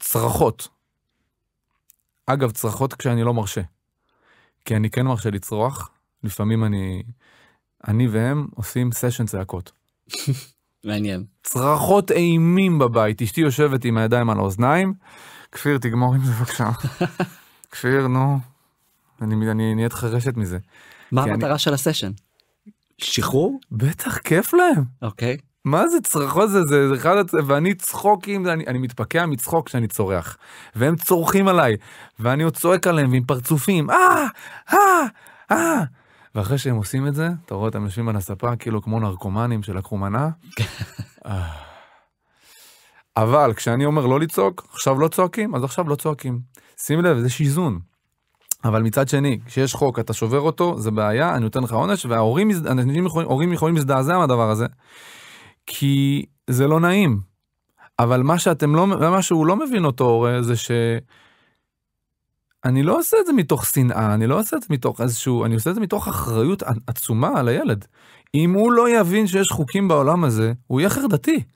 צרחות. אגב, צרחות כשאני לא מרשה. כי אני כן מרשה לצרוח, לפעמים אני... אני והם עושים סשן צעקות. מעניין. צרחות אימים בבית, אשתי יושבת עם הידיים על האוזניים, כפיר, תגמור עם זה בבקשה. כפיר, נו, אני, אני נהיית חרשת מזה. מה המטרה אני... של הסשן? שחרור? בטח, כיף להם. אוקיי. Okay. מה זה צרחות זה, זה, זה אחד, ואני צחוקים, אני, אני מתפקע מצחוק כשאני צורח. והם צורחים עליי, ואני עוד צועק עליהם עם פרצופים, אה, אה, אה. ואחרי שהם עושים את זה, אתה רואה אותם יושבים על הספה כאילו כמו נרקומנים שלקחו מנה. אה. אבל כשאני אומר לא לצעוק, עכשיו לא צועקים, אז עכשיו לא צועקים. שים לב, זה שיזון. אבל מצד שני, כשיש חוק, אתה שובר אותו, זה בעיה, אני נותן לך עונש, וההורים, אנשים יכולים, יכולים להזדעזע מהדבר הזה. כי זה לא נעים. אבל מה שאתם לא, מה שהוא לא מבין אותו הורה זה ש... אני לא עושה את זה מתוך שנאה, אני לא עושה את זה מתוך איזשהו, אני עושה את זה מתוך אחריות עצומה על הילד. אם הוא לא יבין שיש חוקים בעולם הזה, הוא יהיה חרדתי.